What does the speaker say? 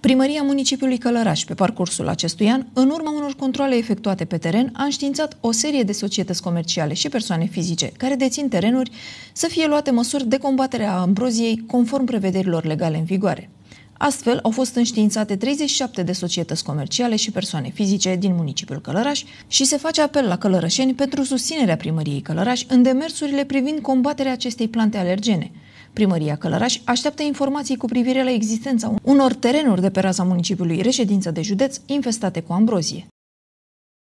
Primăria Municipiului Călăraș, pe parcursul acestui an, în urma unor controle efectuate pe teren, a înștiințat o serie de societăți comerciale și persoane fizice care dețin terenuri să fie luate măsuri de combatere a ambroziei conform prevederilor legale în vigoare. Astfel, au fost înștiințate 37 de societăți comerciale și persoane fizice din municipiul Călăraș și se face apel la călărășeni pentru susținerea primăriei Călăraș în demersurile privind combaterea acestei plante alergene – Primăria Călăraș așteaptă informații cu privire la existența unor terenuri de pe raza municipiului Reședință de Județ infestate cu ambrozie.